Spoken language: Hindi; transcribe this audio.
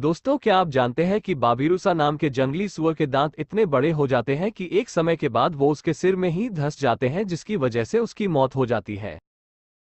दोस्तों क्या आप जानते हैं कि बाबीरूसा नाम के जंगली सुअर के दांत इतने बड़े हो जाते हैं कि एक समय के बाद वो उसके सिर में ही धंस जाते हैं जिसकी वजह से उसकी मौत हो जाती है